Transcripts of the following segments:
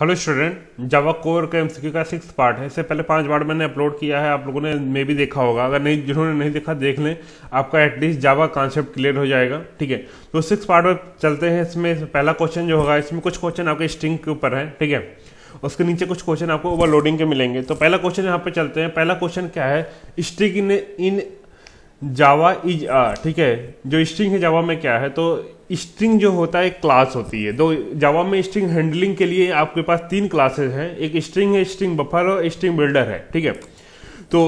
hello student Java core का MCQ का six part है इससे पहले पांच बार मैंने अपलोड किया है आप लोगों ने मे भी देखा होगा अगर नहीं जिन्होंने नहीं देखा देख लें आपका एटलीस्ट जावा कॉन्सेप्ट क्लियर हो जाएगा ठीक है तो सिक्स पार्ट में चलते हैं इसमें पहला क्वेश्चन जो होगा इसमें कुछ क्वेश्चन आपके स्ट्रिंग के ऊपर है ठीक है उसके नीचे कुछ क्वेश्चन आपको ओवरलोडिंग के मिलेंगे तो पहला क्वेश्चन यहाँ पर चलते हैं पहला क्वेश्चन क्या है string in in Java is आ ठीक है जो स्ट्रिंग है जावा में क्या है तो स्ट्रिंग जो होता है एक क्लास होती है दो जावा में स्ट्रिंग हैंडलिंग के लिए आपके पास तीन क्लासेस हैं एक स्ट्रिंग है स्ट्रिंग बफर और स्ट्रिंग बिल्डर है ठीक है तो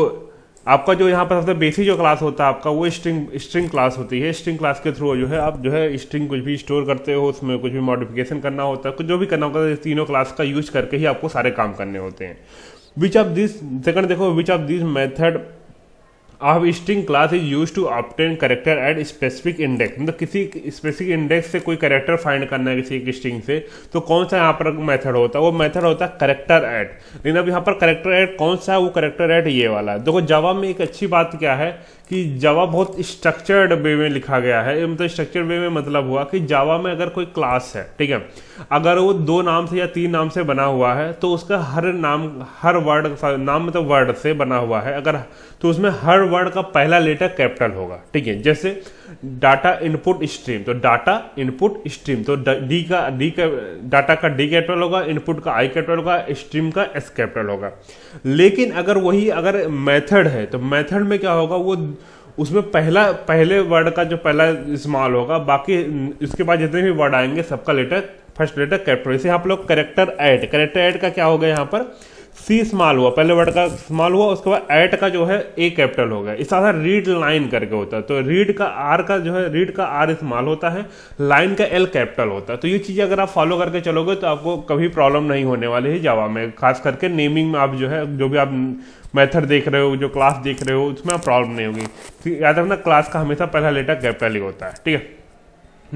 आपका जो यहाँ पर सबसे बेसिक जो क्लास होता है आपका वो स्ट्रिंग स्ट्रिंग क्लास होती है स्ट्रिंग क्लास के थ्रू जो है आप जो है स्ट्रिंग कुछ भी स्टोर करते हो उसमें कुछ भी मॉडिफिकेशन करना होता है कुछ जो भी करना होता है तीनों क्लास का यूज करके ही आपको सारे काम करने होते हैं विच ऑफ दिस सेकंड देखो which of this method A string class is use to obtain character at specific index मतलब किसी स्पेसिफिक इंडेक्स से कोई करेक्टर फाइंड करना है किसी एक स्ट्रिंग से तो कौन सा यहाँ पर मेथड होता है वो मेथड होता है करेक्टर ऐड लेकिन अब यहाँ पर करेक्टर ऐड कौन सा है वो करेक्टर एट ये वाला है देखो जवाब में एक अच्छी बात क्या है कि जवाब बहुत स्ट्रक्चर्ड वे में लिखा गया है मतलब स्ट्रक्चर्ड वे में मतलब हुआ कि जवाब में अगर कोई क्लास है ठीक है अगर वो दो नाम से या तीन नाम से बना हुआ है तो उसका हर नाम हर वर्ड नाम मतलब वर्ड से बना हुआ है अगर तो उसमें हर वर्ड का पहला लेटर कैपिटल होगा ठीक है जैसे डाटा इनपुट स्ट्रीम तो डाटा इनपुट स्ट्रीम तो डी का डी का डाटा का डी कैपिटल होगा इनपुट का आई कैपिटल होगा स्ट्रीम का एस कैपिटल होगा लेकिन अगर वही अगर मेथड है तो मेथड में क्या होगा वो उसमें पहला पहले वर्ड का जो पहला इस्तेमाल होगा बाकी इसके बाद जितने भी वर्ड आएंगे सबका लेटर फर्स्ट लेटर कैप्टन इसे आप लोग करेक्टर ऐड करेक्टर ऐड का क्या होगा यहाँ पर सी स्मॉल हुआ पहले वर्ड का स्मॉल हुआ उसके बाद एट का जो है ए कैपिटल हो गया इस तरह रीड लाइन करके होता है तो रीड का आर का जो है रीड का आर स्मॉल होता है लाइन का एल कैपिटल होता है तो ये चीज़ अगर आप फॉलो करके चलोगे तो आपको कभी प्रॉब्लम नहीं होने वाली है जवाब में खास करके नेमिंग में आप जो है जो भी आप मेथड देख रहे हो जो क्लास देख रहे हो उसमें आप प्रॉब्लम नहीं होगी तो याद रखना क्लास का हमेशा पहला लेटर कैपिटल ही होता है ठीक है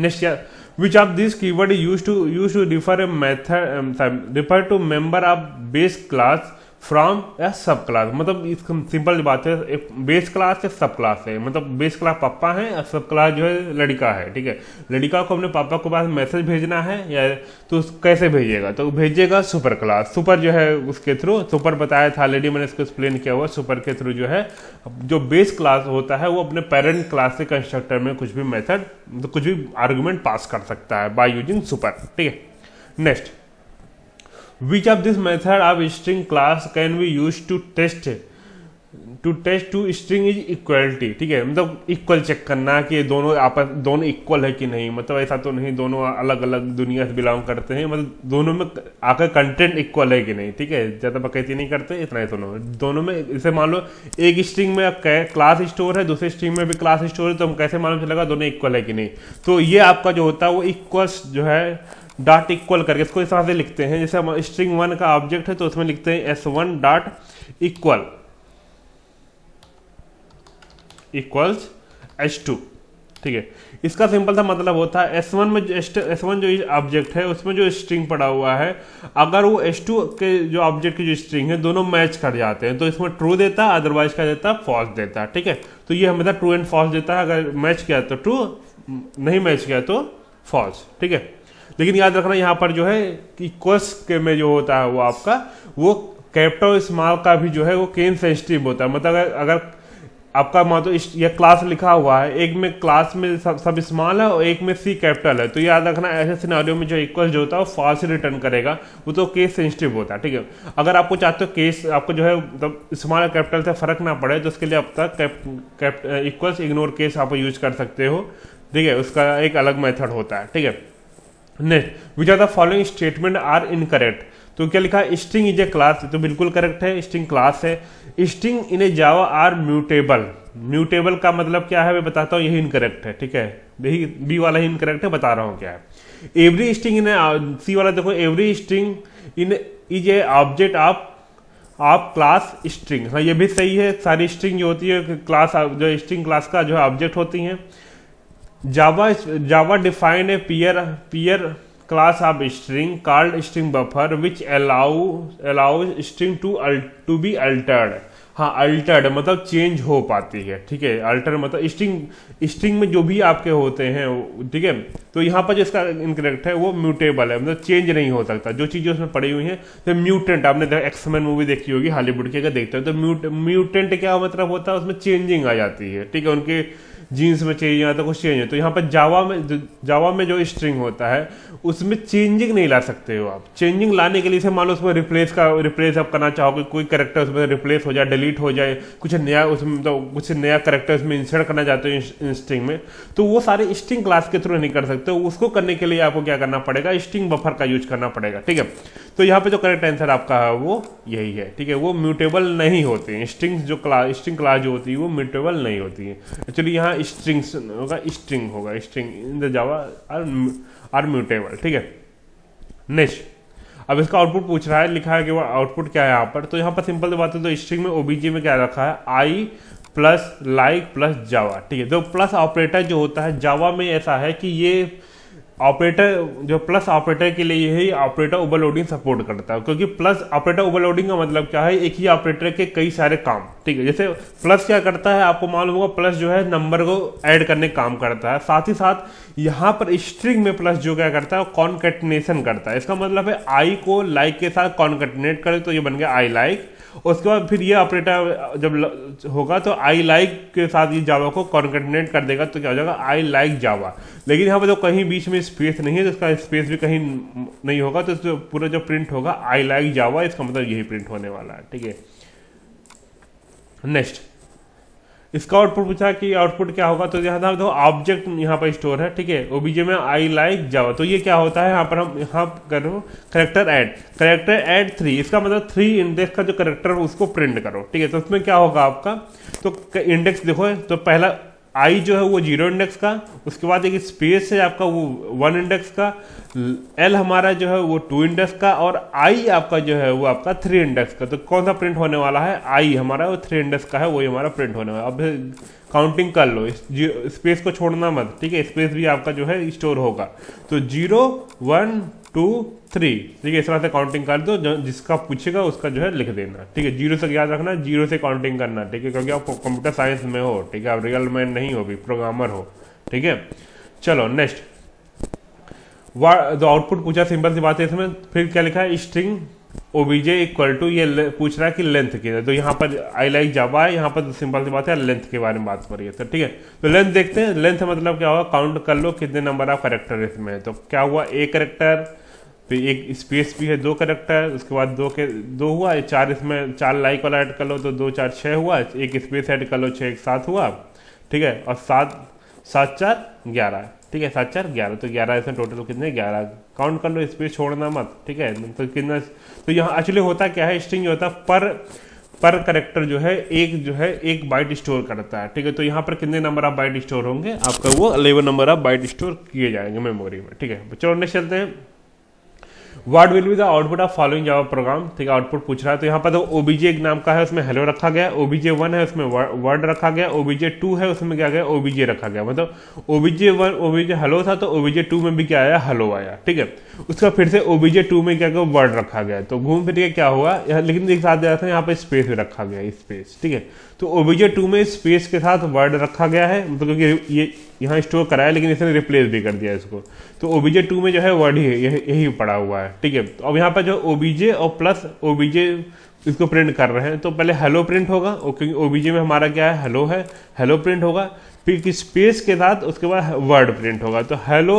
निश्चय which of these keyword is used to used to refer a method um, refer to member of base class from या सब क्लास मतलब सिंपल बात है एक बेस क्लास से सब क्लास है मतलब बेस क्लास पापा है और सब क्लास जो है लड़का है ठीक है लड़का को अपने पापा के पास मैसेज भेजना है या तो कैसे भेजेगा तो भेजेगा सुपर क्लास सुपर जो है उसके थ्रू सुपर बताया था ऑलरेडी मैंने इसको एक्सप्लेन किया हुआ सुपर के थ्रू जो है जो बेस क्लास होता है वो अपने पेरेंट क्लास से कंस्ट्रक्टर में कुछ भी मैथड तो कुछ भी आर्ग्यूमेंट पास कर सकता है बाय यूजिंग सुपर ठीक है next which of this method of string class can be use to test to test two string is equality ठीक है मतलब इक्वल चेक करना कि दोनों आपस दोनों इक्वल है कि नहीं मतलब ऐसा तो नहीं दोनों अलग अलग दुनिया से बिलोंग करते हैं मतलब दोनों में आकर कंटेंट इक्वल है कि नहीं ठीक है ज़्यादा बकैती नहीं करते इतना ही दोनों दोनों में जैसे मान लो एक स्ट्रिंग में क्लास स्टोर है दूसरे स्ट्रिंग में भी क्लास स्टोर है तो हम कैसे मालूम चलेगा दोनों इक्वल है कि नहीं तो ये आपका जो होता है वो इक्वल जो है डॉट इक्वल करके इसको इस तरह से लिखते हैं जैसे हम स्ट्रिंग वन का ऑब्जेक्ट है तो उसमें लिखते हैं S one dot equal equals H two ठीक है इसका सिंपल सा मतलब होता है वन में एस वन जो ऑब्जेक्ट है उसमें जो स्ट्रिंग पड़ा हुआ है अगर वो एस टू के जो ऑब्जेक्ट की जो स्ट्रिंग है दोनों मैच कर जाते हैं तो इसमें ट्रू देता है अदरवाइज क्या देता है फॉल्स देता है ठीक है तो ये हमेशा ट्रू एंड फॉल्स देता है अगर मैच किया तो ट्रू नहीं मैच किया तो फॉल्स ठीक है लेकिन याद रखना यहाँ पर जो है कि कोस्ट के में जो होता है वो आपका वो कैपिटल स्मॉल का भी जो है वो केन सेंसिटिव होता है मतलब अगर, आपका मान तो ये क्लास लिखा हुआ है एक में क्लास में सब सब स्मॉल है और एक में सी कैपिटल है तो याद रखना ऐसे सिनारियों में जो इक्वल जो होता है वो फॉल्स रिटर्न करेगा वो तो केस सेंसिटिव होता है ठीक है अगर आपको चाहते हो केस आपको जो है मतलब स्मॉल कैपिटल से फर्क ना पड़े तो उसके लिए आप तक इक्वल्स इग्नोर केस आप यूज कर सकते हो ठीक है उसका एक अलग मेथड होता है ठीक है next which are the following statement are incorrect तो क्या लिखा स्ट्रिंग इज ए क्लास तो बिल्कुल करेक्ट है स्ट्रिंग क्लास है string in a Java are mutable mutable का मतलब क्या है मैं बताता हूँ यही इनकरेक्ट है ठीक है यही बी वाला ही इनकरेक्ट है बता रहा हूँ क्या है एवरी स्ट्रिंग इन सी वाला देखो every string in is a object of आप क्लास स्ट्रिंग हाँ ये भी सही है सारी स्ट्रिंग जो होती है क्लास जो स्ट्रिंग क्लास का जो है ऑब्जेक्ट होती हैं Java Java define a peer peer class of string called string buffer which allow allow string to to be altered हाँ अल्टर्ड मतलब चेंज हो पाती है ठीक है अल्टर मतलब स्ट्रिंग स्ट्रिंग में जो भी आपके होते हैं ठीक है तो यहाँ पर जो इसका इनकरेक्ट है वो म्यूटेबल है मतलब चेंज नहीं हो सकता जो चीज़ें उसमें पड़ी हुई हैं तो म्यूटेंट आपने देखा एक्समैन मूवी देखी होगी हॉलीवुड की अगर देखते हो तो म्यूट म्यूटेंट क्या मतलब होता है उसमें चेंजिंग आ जाती है ठीक है उनके जीन्स में चेंज या तो कुछ चेंज हो तो यहाँ पर जावा में जावा में जो स्ट्रिंग होता है उसमें चेंजिंग नहीं ला सकते हो आप चेंजिंग लाने के लिए से मान लो उसमें रिप्लेस का रिप्लेस आप करना चाहोगे कोई करेक्टर उसमें रिप्लेस हो जाए डिलीट हो जाए कुछ नया उसमें तो कुछ नया करेक्टर उसमें इंसर्ट करना चाहते हो स्ट्रिंग में तो वो सारे स्ट्रिंग क्लास के थ्रू नहीं कर सकते उसको करने के लिए आपको क्या करना पड़ेगा स्ट्रिंग बफर का यूज करना पड़ेगा ठीक है तो यहाँ पे जो करेक्ट आंसर आपका है वो यही है ठीक है वो म्यूटेबल नहीं होते हैं स्ट्रिंग्स जो क्लास स्ट्रिंग क्लास जो होती है वो म्यूटेबल नहीं होती है एक्चुअली यहाँ स्ट्रिंग्स होगा स्ट्रिंग होगा string in the Java are are mutable ठीक है नेक्स्ट अब इसका आउटपुट पूछ रहा है लिखा है कि वो आउटपुट क्या है यहाँ पर तो यहाँ पर सिंपल बात है तो स्ट्रिंग में ओबीजी में क्या रखा है I plus like plus Java ठीक है तो प्लस ऑपरेटर जो होता है जावा में ऐसा है कि ये ऑपरेटर जो प्लस ऑपरेटर के लिए यही ऑपरेटर ओवरलोडिंग सपोर्ट करता है क्योंकि प्लस ऑपरेटर ओवरलोडिंग का मतलब क्या है एक ही ऑपरेटर के कई सारे काम ठीक है जैसे प्लस क्या करता है आपको मालूम होगा प्लस जो है नंबर को ऐड करने का काम करता है साथ ही साथ यहाँ पर स्ट्रिंग में प्लस जो क्या करता है कॉन्कटनेशन करता है इसका मतलब है आई को लाइक के साथ कॉन्कटनेट करे तो ये बन गया आई लाइक उसके बाद फिर ये ऑपरेटर जब होगा तो आई लाइक के साथ ये जावा को कॉन्कटनेट कर देगा तो क्या हो जाएगा आई लाइक जावा लेकिन यहाँ पर जो तो कहीं बीच में स्पेस नहीं है तो इसका स्पेस भी कहीं नहीं होगा तो पूरा जो प्रिंट होगा आई लाइक जावा इसका मतलब यही प्रिंट होने वाला है ठीक है नेक्स्ट इसका आउटपुट पूछा कि आउटपुट क्या होगा तो यहाँ था देखो ऑब्जेक्ट यहाँ पर स्टोर है ठीक है ओबीजे में आई लाइक जावा तो ये क्या होता है यहाँ पर हम यहाँ करो character add character add three इसका मतलब थ्री इंडेक्स का जो करेक्टर उसको प्रिंट करो ठीक है तो उसमें क्या होगा आपका तो इंडेक्स देखो तो पहला आई जो है वो जीरो इंडेक्स का उसके बाद एक स्पेस है आपका वो वन इंडेक्स का एल हमारा जो है वो टू इंडेक्स का और आई आपका जो है वो आपका थ्री इंडेक्स का तो कौन सा प्रिंट होने वाला है आई हमारा वो थ्री इंडेक्स का है वही हमारा प्रिंट होने वाला अब काउंटिंग कर लो स्पेस को छोड़ना मत ठीक है स्पेस भी आपका जो है स्टोर होगा तो जीरो वन टू थ्री ठीक है इस तरह से काउंटिंग कर दो जिसका पूछेगा उसका जो है लिख देना ठीक है जीरो से याद रखना जीरो से काउंटिंग करना ठीक है क्योंकि आप कंप्यूटर साइंस में हो ठीक है आप रियल मैन नहीं हो भी प्रोग्रामर हो ठीक है चलो नेक्स्ट वो आउटपुट पूछा सिंपल सी बात है इसमें फिर क्या लिखा है स्ट्रिंग ओबीजे इक्वल टू ये पूछ रहा है कि लेंथ के तो यहाँ पर आई लाइक जावा है यहाँ पर तो सिंपल सी बात है लेंथ के बारे में बात हो रही है सर तो ठीक है तो लेंथ देखते हैं लेंथ मतलब क्या होगा काउंट कर लो कितने नंबर ऑफ करेक्टर इसमें है तो क्या हुआ एक करेक्टर तो एक स्पेस भी है दो करेक्टर उसके बाद दो के दो हुआ चार इसमें चार लाइक वाला ऐड कर लो तो दो चार छः हुआ एक स्पेस ऐड कर लो छः एक सात हुआ ठीक है और सात सात चार ग्यारह ठीक है सात चार ग्यारह तो ग्यारह इसमें टोटल कितने ग्यारह काउंट कर लो स्पीड छोड़ना मत ठीक है तो कितना तो यहाँ एक्चुअली होता क्या है स्ट्रिंग जो होता है पर पर करेक्टर जो है एक जो है एक बाइट स्टोर करता है ठीक है तो यहाँ पर कितने नंबर आप बाइट स्टोर होंगे आपका वो अलेवन नंबर आप बाइट स्टोर किए जाएंगे मेमोरी में ठीक है चलो नेक्स्ट चलते हैं what will be the output of following Java program ठीक है आउटपुट पूछ रहा है तो यहाँ पर तो ओबीजे एक नाम का है उसमें हेलो रखा गया ओबीजे वन है उसमें वर्ड रखा गया ओबीजे टू है उसमें क्या गया ओबीजे रखा गया मतलब ओबीजे वन ओबीजे हेलो था तो ओबीजे टू में भी क्या आया हेलो आया ठीक है उसका फिर से ओबीजे टू में क्या गया वर्ड रखा गया तो घूम फिर के क्या हुआ लेकिन एक साथ जाता था यहाँ पर स्पेस भी रखा गया स्पेस ठीक है तो ओबीजे टू में स्पेस के साथ वर्ड रखा गया है मतलब क्योंकि ये यहाँ स्टोर कराया लेकिन इसने रिप्लेस भी कर दिया इसको तो ओबीजे टू में जो है वर्ड ही यही पड़ा हुआ है ठीक है तो अब यहाँ पर जो ओबीजे और प्लस ओबीजे इसको प्रिंट कर रहे हैं तो पहले हेलो प्रिंट होगा क्योंकि ओबीजे में हमारा क्या है हेलो है हेलो प्रिंट होगा फिर स्पेस के साथ उसके बाद वर्ड प्रिंट होगा तो हेलो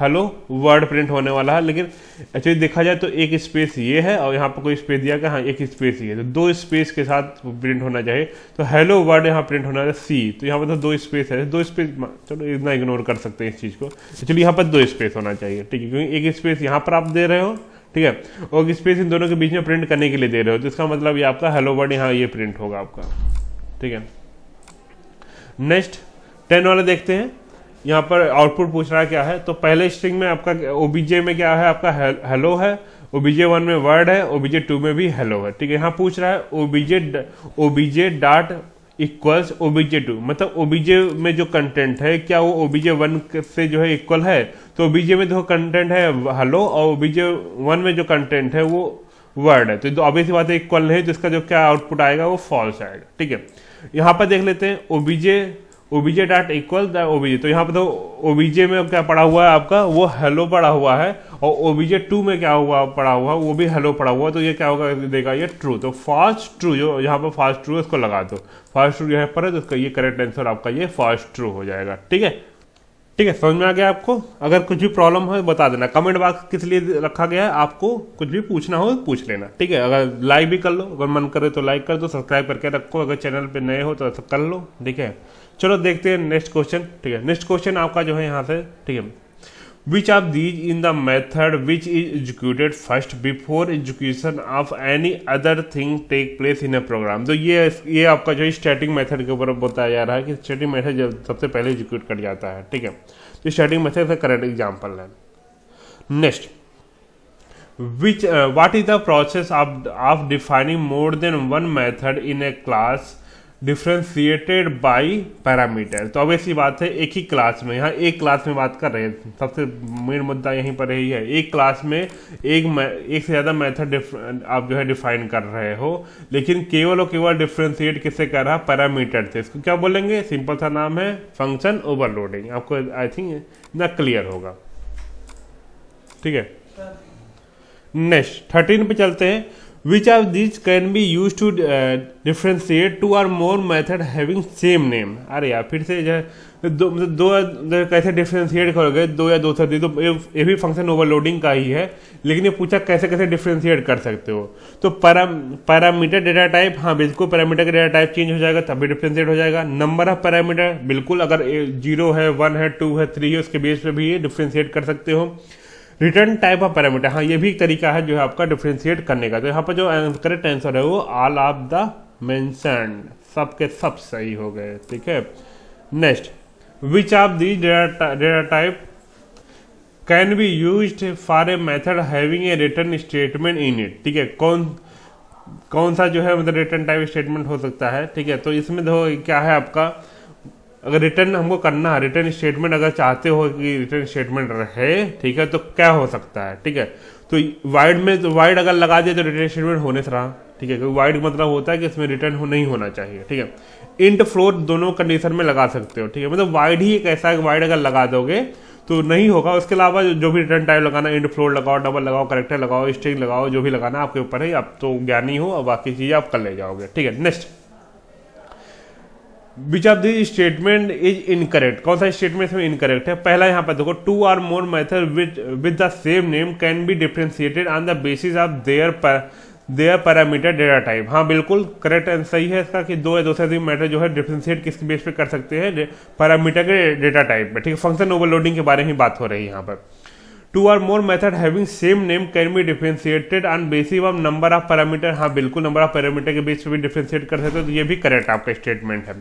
हेलो वर्ड प्रिंट होने वाला है लेकिन एक्चुअली अच्छा देखा जाए तो एक स्पेस ये है और यहाँ पर कोई स्पेस दिया गया हाँ एक स्पेस ये है तो दो स्पेस के साथ प्रिंट होना चाहिए तो हेलो वर्ड यहाँ प्रिंट होना है सी तो यहाँ पर तो दो स्पेस है दो स्पेस चलो इतना इग्नोर कर सकते हैं इस चीज़ को एक्चुअली यहाँ पर दो स्पेस होना चाहिए ठीक है क्योंकि एक स्पेस यहाँ पर आप दे रहे हो ठीक है और स्पेस इन दोनों के बीच में प्रिंट करने के लिए दे रहे हो तो इसका मतलब ये आपका हेलो वर्ड यहाँ ये प्रिंट होगा आपका ठीक है नेक्स्ट टेन वाला देखते हैं यहाँ पर आउटपुट पूछ रहा है क्या है तो पहले स्ट्रिंग में आपका ओबीजे में क्या है आपका हेलो है ओबीजे वन में वर्ड है ओबीजे टू में भी हेलो है ठीक है यहाँ पूछ रहा है OBJ OBJ dot equals OBJ two मतलब ओबीजे में जो कंटेंट है क्या वो ओबीजे वन से जो है इक्वल है तो ओबीजे में जो कंटेंट है हेलो और ओबीजे वन में जो कंटेंट है वो वर्ड है तो, तो सी बात है इक्वल नहीं तो इसका जो क्या आउटपुट आएगा वो फॉल्स आएगा ठीक है यहाँ पर देख लेते हैं OBJ OBJ dot equal the OBJ तो यहाँ पे तो ओबीजे में क्या पड़ा हुआ है आपका वो हेलो पड़ा हुआ है और ओबीजे टू में क्या हुआ पड़ा हुआ है वो भी हेलो पड़ा हुआ तो ये क्या होगा देगा ये ट्रू तो फास्ट ट्रू जो यहाँ पर फास्ट ट्रू उसको लगा दो फास्ट ट्रू यहाँ पर है तो उसका ये करेक्ट आंसर आपका ये फास्ट ट्रू हो जाएगा ठीक है ठीक है समझ में आ गया आपको अगर कुछ भी प्रॉब्लम हो बता देना कमेंट बॉक्स किस लिए रखा गया है आपको कुछ भी पूछना हो पूछ लेना ठीक है अगर लाइक भी कर लो अगर मन करे तो लाइक कर दो सब्सक्राइब करके रखो अगर चैनल पे नए हो तो कर लो ठीक है चलो देखते हैं नेक्स्ट क्वेश्चन ठीक है नेक्स्ट क्वेश्चन आपका जो है यहाँ से ठीक है which of these in the method which is executed first before execution of any other thing take place in a program तो ये ये आपका जो स्टैटिक मेथड के ऊपर बताया जा रहा है कि स्टैटिक मेथड जब सबसे पहले एग्जीक्यूट कर जाता है ठीक है तो स्टैटिक मेथड का करेक्ट एग्जाम्पल है next which uh, what is the process of of defining more than one method in a class differentiated by parameter तो अब ऐसी बात है एक ही क्लास में यहाँ एक क्लास में बात कर रहे हैं सबसे मेन मुद्दा यहीं पर यही है एक क्लास में एक एक से ज़्यादा मेथड आप जो है डिफाइन कर रहे हो लेकिन केवल और केवल डिफ्रेंशिएट किससे कर रहा पैरामीटर से इसको क्या बोलेंगे सिंपल सा नाम है फंक्शन ओवरलोडिंग आपको आई थिंक ना क्लियर होगा ठीक है नेक्स्ट थर्टीन पे चलते हैं which are this can be use to differentiate two or more method having same name अरे यार फिर से जो है दो मतलब दो, मतलब कैसे डिफ्रेंशिएट करोगे दो या दो से तो ये भी फंक्शन ओवरलोडिंग का ही है लेकिन ये पूछा कैसे कैसे डिफ्रेंशिएट कर सकते हो तो पैरा पैरामीटर डेटा टाइप हाँ बिल्कुल पैरामीटर का डेटा टाइप चेंज हो जाएगा तभी डिफ्रेंशिएट हो जाएगा नंबर ऑफ पैरामीटर बिल्कुल अगर जीरो है वन है टू है थ्री है उसके बेस पे भी ये डिफ्रेंशिएट कर सकते हो रिटर्न टाइप ऑफ पैरामीटर हाँ ये भी एक तरीका है जो है आपका डिफ्रेंशिएट करने का तो यहाँ पर जो करेक्ट आंसर है वो ऑल ऑफ द मैं सब के सब सही हो गए ठीक है next which of the data type can be use for a method having a return statement in it ठीक है कौन कौन सा जो है मतलब रिटर्न टाइप स्टेटमेंट हो सकता है ठीक है तो इसमें तो क्या है आपका अगर रिटर्न हमको करना है रिटर्न स्टेटमेंट अगर चाहते हो कि रिटर्न स्टेटमेंट रहे ठीक है तो क्या हो सकता है ठीक है तो वाइड में तो वाइड अगर लगा दिया तो रिटर्न स्टेटमेंट होने से रहा ठीक है क्योंकि वाइड मतलब होता है कि इसमें रिटर्न हो नहीं होना चाहिए ठीक है इंट फ्लोर दोनों कंडीशन में लगा सकते हो ठीक है मतलब वाइड ही एक ऐसा वाइड अगर लगा दोगे तो नहीं होगा उसके अलावा जो भी रिटर्न टाइप लगाना इंड फ्लोर लगाओ डबल लगाओ करेक्टर लगाओ स्ट्रिंग लगाओ जो भी लगाना आपके ऊपर है आप तो ज्ञानी हो और बाकी चीज़ें आप कर ले जाओगे ठीक है next which of this statement is incorrect कौन सा स्टेटमेंट इसमें इनकरेक्ट है पहला यहाँ पर देखो two or more method which with the same name can be differentiated on the basis of their their parameter data type हाँ बिल्कुल करेक्ट एंड सही है इसका कि दो या दो से अधिक मैटर जो है डिफ्रेंशिएट किस बेस पे कर सकते हैं पैरामीटर के डेटा टाइप पे ठीक है फंक्शन ओवरलोडिंग के बारे में बात हो रही है यहाँ पर two or more method having same name can be differentiated on basis of number of parameter हाँ बिल्कुल नंबर ऑफ पैरामीटर के बीच भी डिफ्रेंशिएट कर सकते हो तो ये भी करेक्ट आपका स्टेटमेंट है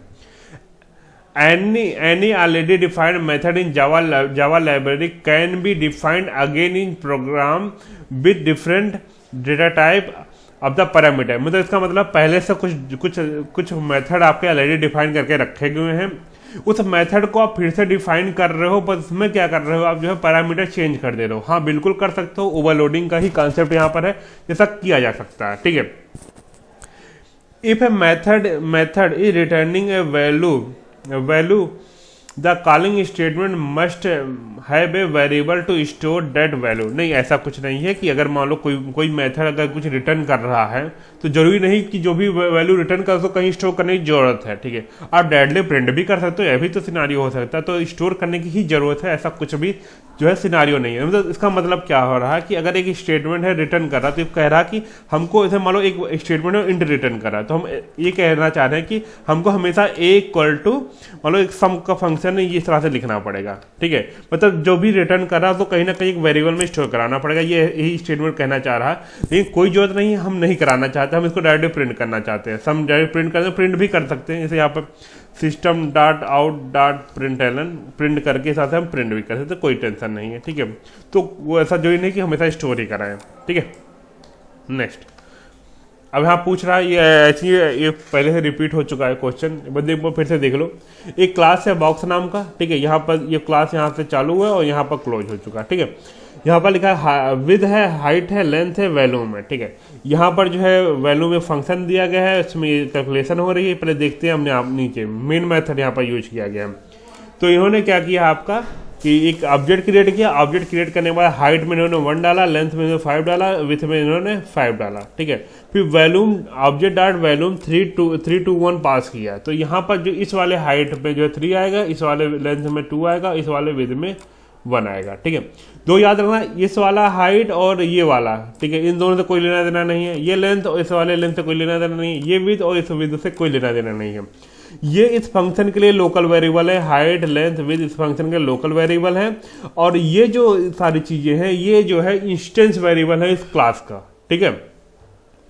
any any already defined method in Java Java library can be defined again in program with different data type of the parameter मतलब इसका मतलब पहले से कुछ कुछ कुछ मेथड आपके ऑलरेडी डिफाइन करके रखे हुए हैं उस मेथड को आप फिर से डिफाइन कर रहे हो बस उसमें क्या कर रहे हो आप जो है पैरामीटर चेंज कर दे रहे हो हाँ बिल्कुल कर सकते हो ओवरलोडिंग का ही कॉन्सेप्ट यहाँ पर है जैसा किया जा सकता है ठीक है if a method method is returning a value value the calling statement must have a variable to store that value नहीं ऐसा कुछ नहीं है कि अगर मान लो कोई कोई मेथड अगर कुछ रिटर्न कर रहा है तो जरूरी नहीं कि जो भी वैल्यू रिटर्न कर उसको तो कहीं स्टोर करने की जरूरत है ठीक है आप डेडली प्रिंट भी कर सकते हो यह भी तो सिनारियो हो सकता है तो स्टोर करने की ही जरूरत है ऐसा कुछ भी जो है सिनारियो नहीं है मतलब तो इसका मतलब क्या हो रहा है कि अगर एक स्टेटमेंट है रिटर्न कर रहा तो कह रहा कि हमको इसे मान लो एक स्टेटमेंट है इंट रिटर्न कर रहा है तो हम ये कहना चाह रहे हैं कि हमको हमेशा ए इक्वल टू मान लो एक सम का फंक्शन फंक्शन है ये इस तरह से लिखना पड़ेगा ठीक है मतलब जो भी रिटर्न कर रहा है तो कहीं ना कहीं एक वेरिएबल में स्टोर कराना पड़ेगा ये यही स्टेटमेंट कहना चाह रहा है लेकिन कोई जरूरत नहीं हम नहीं कराना चाहते हम इसको डायरेक्ट प्रिंट करना चाहते हैं हम डायरेक्ट प्रिंट करते हैं प्रिंट भी कर सकते हैं जैसे यहाँ पर system dot out dot print ln print करके साथ हम प्रिंट भी कर सकते तो कोई टेंशन नहीं है ठीक है तो वो ऐसा जो ही नहीं कि हमेशा स्टोर ही कराएं ठीक है नेक्स्ट अब यहाँ पूछ रहा है ये ये पहले से रिपीट हो चुका है क्वेश्चन बस एक बार फिर से देख लो एक क्लास है बॉक्स नाम का ठीक है यहाँ पर ये क्लास यहाँ से चालू हुआ है और यहाँ पर क्लोज हो चुका है ठीक है यहाँ पर लिखा है विद है हाइट है लेंथ है वैल्यू में ठीक है यहाँ पर जो है वैल्यू में फंक्शन दिया गया है उसमें कैलकुलेशन हो रही है पहले देखते हैं हमने आप नीचे मेन मेथड यहाँ पर यूज किया गया है तो इन्होंने क्या किया आपका कि एक ऑब्जेक्ट क्रिएट किया ऑब्जेक्ट क्रिएट करने के बाद हाइट में इन्होंने वन डाला लेंथ में इन्होंने फाइव डाला विथ में इन्होंने फाइव डाला ठीक है फिर volume object dot volume three two three two one pass किया तो यहाँ पर जो इस वाले हाइट में जो है थ्री आएगा इस वाले लेंथ में टू आएगा इस वाले विथ में वन आएगा ठीक है दो याद रखना इस वाला हाइट और ये वाला ठीक है इन दोनों से कोई लेना देना नहीं है ये लेंथ और इस वाले लेंथ से कोई लेना देना नहीं है ये विध और इस विध से कोई लेना देना नहीं है ये इस फंक्शन के लिए लोकल वेरिएबल है हाइट लेंथ विद इस फंक्शन के लोकल वेरिएबल है और ये जो सारी चीजें हैं ये जो है इंस्टेंस वेरिएबल है इस क्लास का ठीक है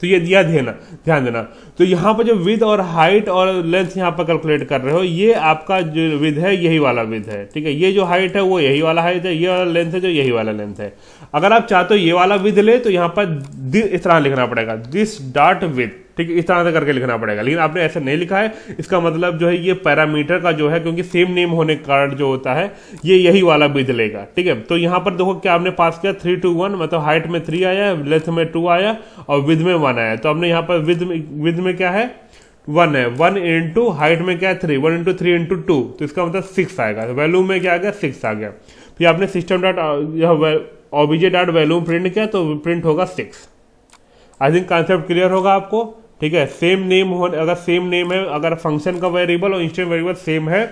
तो ये दिया देना ध्यान देना तो यहां पर जो विद और हाइट और लेंथ यहां पर कैलकुलेट कर रहे हो ये आपका जो विद है यही वाला विद है ठीक है ये जो हाइट है वो यही वाला हाइट है ये वाला लेंथ है जो यही वाला लेंथ है अगर आप चाहते हो तो ये वाला विद ले तो यहां पर इस तरह लिखना पड़ेगा दिस डॉट विथ ठीक है इस तरह से करके लिखना पड़ेगा लेकिन आपने ऐसा नहीं लिखा है इसका मतलब जो है ये पैरामीटर का जो है क्योंकि सेम नेम होने के कारण जो होता है ये यही वाला बीज लेगा ठीक है तो यहाँ पर देखो क्या आपने पास किया थ्री टू वन मतलब हाइट में थ्री आया लेथ में टू आया और विद में वन आया तो आपने यहाँ पर विद में विद में क्या है वन है वन इंटू हाइट में क्या है three one into three into two तो इसका मतलब सिक्स आएगा वैल्यू में क्या आ गया सिक्स आ गया फिर आपने system dot OBJ dot value print किया तो प्रिंट होगा six I think concept clear होगा आपको ठीक है सेम नेम हो अगर सेम नेम है अगर फंक्शन का वेरिएबल और इंस्टेंट वेरिएबल सेम है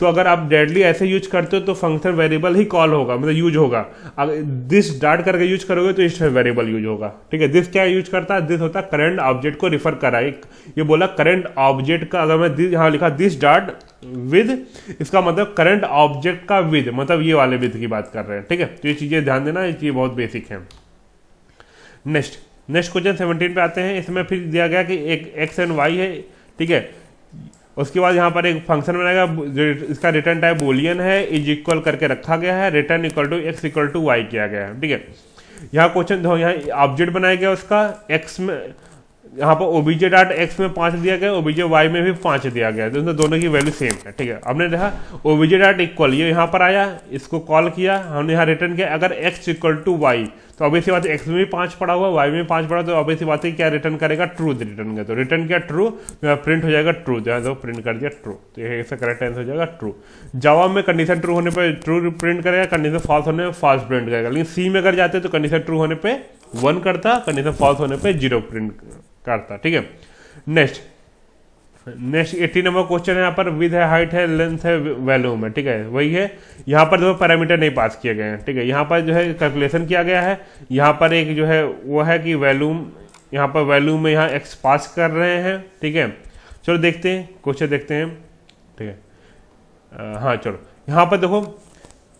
तो अगर आप डेडली ऐसे यूज करते हो तो फंक्शन वेरिएबल ही कॉल होगा मतलब यूज होगा अगर दिस डार्ट करके यूज करोगे तो इंस्टेंट वेरिएबल यूज होगा ठीक है दिस क्या यूज करता है दिस होता है करंट ऑब्जेक्ट को रिफर करा एक ये बोला करंट ऑब्जेक्ट का अगर मैं दिस यहाँ लिखा दिस डाट विद इसका मतलब करंट ऑब्जेक्ट का विद मतलब ये वाले विद की बात कर रहे हैं ठीक है तो ये चीज़ें ध्यान देना ये चीज़ बहुत बेसिक है नेक्स्ट नेक्स्ट क्वेश्चन सेवनटीन पे आते हैं इसमें फिर दिया गया कि एक एक्स एंड वाई है ठीक है उसके बाद यहाँ पर एक फंक्शन बनाएगा इसका रिटर्न टाइप बोलियन है इज इक्वल करके रखा गया है return equal to X equal to Y किया गया है ठीक है यहाँ क्वेश्चन देखो यहाँ ऑब्जेक्ट बनाया गया उसका एक्स में यहाँ पर ओबीजे डॉट एक्स में पाँच दिया गया ओबीजे वाई में भी पाँच दिया गया तो दोनों की वैल्यू सेम है ठीक है हमने देखा ओबीजे डॉट इक्वल ये यहाँ पर आया इसको कॉल किया हमने यहाँ रिटर्न किया अगर एक्स इक्वल टू वाई तो अभी सी बात एक्स में भी पांच पड़ा हुआ वाई में पांच पड़ा तो अभी सी बात है क्या रिटर्न करेगा ट्रू रिटर्न तो रिटर्न किया ट्रू प्रिंट हो जाएगा ट्रू जो तो प्रिंट कर दिया ट्रू तो इसका करेक्ट आंसर हो जाएगा ट्रू जवाब में कंडीशन ट्रू होने पर ट्रू प्रिंट करेगा कंडीशन फॉल्स होने पर फॉल्स प्रिंट करेगा लेकिन सी में अगर जाते तो कंडीशन ट्रू होने पर वन करता कंडीशन फॉल्स होने पर जीरो प्रिंट करता ठीक है next next eighty number question है यहाँ पर विद है हाइट है लेंथ है वैल्यू में ठीक है वही है यहाँ पर जो पैरामीटर नहीं पास किए गए हैं ठीक है यहाँ पर जो है कैलकुलेशन किया गया है यहाँ पर एक जो है वो है कि वैल्यूम यहाँ पर वैल्यू में यहाँ एक्स पास कर रहे हैं ठीक है चलो देखते हैं क्वेश्चन देखते हैं ठीक है हाँ चलो यहाँ पर देखो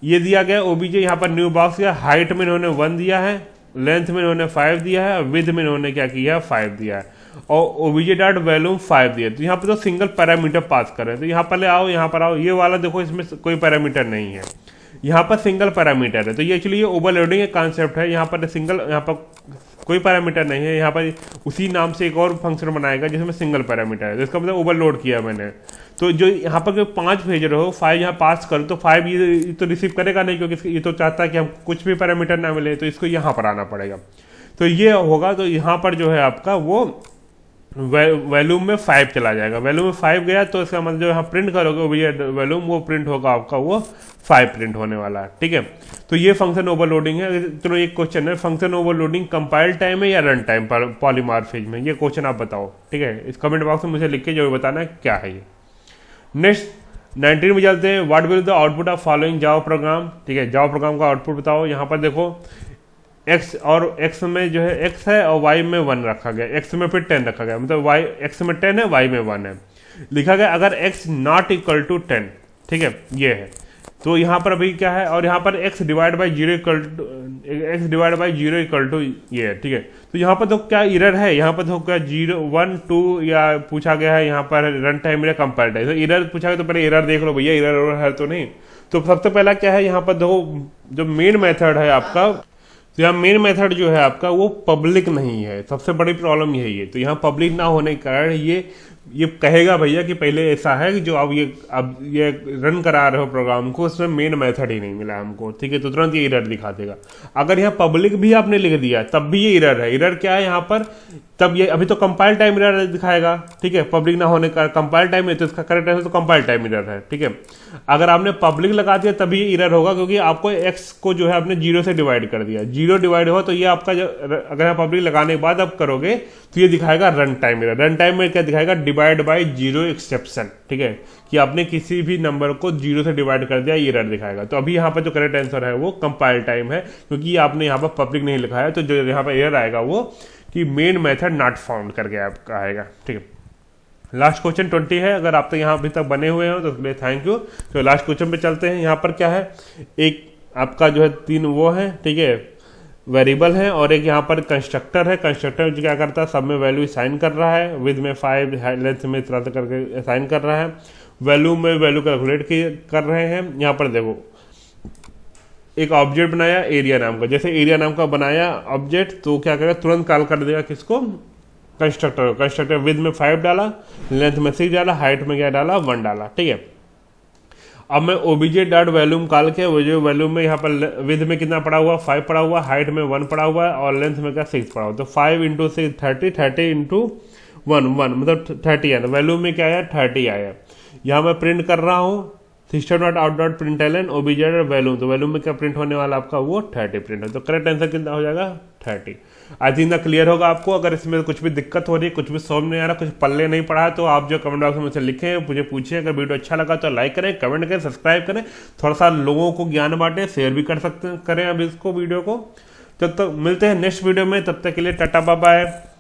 ये दिया गया ओबीजे यहाँ पर न्यू बॉक्स दिया हाइट में इन्होंने वन दिया है लेंथ में इन्होंने फाइव दिया है विद में इन्होंने क्या किया फाइव दिया है और ओबीजे डॉट वैल्यू फाइव दिया तो यहाँ पे तो सिंगल पैरामीटर पास कर रहे हैं तो यहाँ पहले आओ यहाँ पर आओ ये वाला देखो इसमें कोई पैरामीटर नहीं है यहाँ पर सिंगल पैरामीटर है तो ये एक्चुअली ये ओवरलोडिंग का कॉन्सेप्ट है यहाँ पर सिंगल यहाँ पर कोई पैरामीटर नहीं है यहाँ पर उसी नाम से एक और फंक्शन बनाएगा जिसमें सिंगल पैरामीटर है जिसका तो मतलब ओवरलोड किया मैंने तो जो यहाँ पर पांच भेज रहे हो फाइव यहाँ पास करो तो फाइव ये तो रिसीव करेगा नहीं क्योंकि ये तो चाहता है कि हम कुछ भी पैरामीटर ना मिले तो इसको यहाँ पर आना पड़ेगा तो ये होगा तो यहाँ पर जो है आपका वो वैल्यूम में फाइव चला जाएगा वैल्यूम में फाइव गया तो इसका मतलब जो यहाँ प्रिंट करोगे भैया वैल्यूम वो प्रिंट होगा आपका वो फाइव प्रिंट होने वाला है ठीक है तो ये फंक्शन ओवरलोडिंग है चलो एक क्वेश्चन है फंक्शन ओवरलोडिंग कंपाइल टाइम है या रन टाइम पर फेज में ये क्वेश्चन आप बताओ ठीक है इस कमेंट बॉक्स में मुझे लिख के जो भी बताना है क्या है ये नेक्स्ट नाइनटीन में चलते हैं what will the output of following Java program ठीक है जाओ प्रोग्राम का आउटपुट बताओ यहाँ पर देखो एक्स और एक्स में जो है एक्स है और वाई में वन रखा गया एक्स में फिर टेन रखा गया मतलब वाई एक्स में टेन है वाई में वन है लिखा गया अगर X not equal to ten ठीक है ये है तो यहाँ पर अभी क्या है और यहाँ पर x divide by zero equal to X divide by zero equal to ये है ठीक है तो यहाँ पर तो क्या इरर है यहाँ पर तो क्या जीरो वन टू या पूछा गया है यहाँ पर रन टाइम या कंपेयर टाइम तो इरर पूछा गया तो पहले इरर देख लो भैया इरर है तो नहीं तो सबसे पहला क्या है यहाँ पर दो जो मेन मेथड है आपका तो यहाँ मेन मेथड जो है आपका वो पब्लिक नहीं है सबसे बड़ी प्रॉब्लम यही है तो यहाँ पब्लिक ना होने के कारण ये ये कहेगा भैया कि पहले ऐसा है कि जो अब ये अब ये रन करा रहे हो प्रोग्राम को उसमें मेन मेथड ही नहीं मिला हमको ठीक है तो तुरंत ये इरर दिखा देगा अगर यहाँ पब्लिक भी आपने लिख दिया तब भी ये इरर है इरर क्या है यहाँ पर तब ये अभी तो कंपाइल टाइम इरर दिखाएगा ठीक है पब्लिक ना होने का कंपाइल टाइम है तो इसका करेक्ट आंसर तो कंपाइल टाइम इरर है ठीक है अगर आपने पब्लिक लगा दिया तभी इरर होगा क्योंकि आपको एक्स को जो है आपने जीरो से डिवाइड कर दिया जीरो डिवाइड हुआ तो ये आपका अगर आप पब्लिक लगाने के बाद आप करोगे तो ये दिखाएगा run time error run time में क्या दिखाएगा डिवाइड बाय जीरो एक्सेप्शन ठीक है कि आपने किसी भी नंबर को जीरो से डिवाइड कर दिया ये रेड दिखाएगा तो अभी यहाँ पर जो करेक्ट आंसर है वो कंपाइल टाइम है क्योंकि आपने यहाँ पर पब्लिक नहीं लिखा है तो जो यहाँ पर एयर आएगा वो कि मेन मेथड नॉट फाउंड करके आपका आएगा ठीक है लास्ट क्वेश्चन ट्वेंटी है अगर आप तो यहाँ अभी तक बने हुए हो तो उसके लिए थैंक यू तो लास्ट क्वेश्चन पे चलते हैं यहाँ पर क्या है एक आपका जो है तीन वो है ठीक है वेरिएबल है और एक यहाँ पर कंस्ट्रक्टर है कंस्ट्रक्टर जो क्या करता है सब में वैल्यू साइन कर रहा है विद में फाइव लेंथ में इस तरह करके साइन कर रहा है वैल्यू में वैल्यू कैलकुलेट कर रहे हैं यहाँ पर देखो एक ऑब्जेक्ट बनाया एरिया नाम का जैसे एरिया नाम का बनाया ऑब्जेक्ट तो क्या करेगा तुरंत कॉल कर देगा किसको कंस्ट्रक्टर कंस्ट्रक्टर विद में फाइव डाला लेंथ में सिक्स डाला हाइट में क्या डाला वन डाला ठीक है अब मैं ओबीजे डॉट वैल्यूम काल के वो जो वैल्यूम में यहाँ पर विद में कितना पड़ा हुआ फाइव पड़ा हुआ हाइट में वन पड़ा हुआ है और लेंथ में क्या सिक्स पड़ा हुआ तो five into six thirty thirty into one one मतलब थर्टी आया वैल्यूम में क्या आया थर्टी आया यहाँ मैं प्रिंट कर रहा हूँ system dot out dot print ln OBJ dot volume तो वैल्यूम में क्या प्रिंट होने वाला आपका वो थर्टी प्रिंट है तो करेक्ट आंसर कितना हो जाएगा थर्टी आई थिंक ना क्लियर होगा आपको अगर इसमें कुछ भी दिक्कत हो रही है कुछ भी सोम नहीं आ रहा कुछ पल्ले नहीं है तो आप जो कमेंट बॉक्स में मुझसे लिखें मुझे पूछें अगर वीडियो अच्छा लगा तो लाइक करें कमेंट करें सब्सक्राइब करें थोड़ा सा लोगों को ज्ञान बांटें शेयर भी कर सकते करें अब इसको वीडियो को जब तक तो मिलते हैं नेक्स्ट वीडियो में तब तक के लिए टाटा बाबा है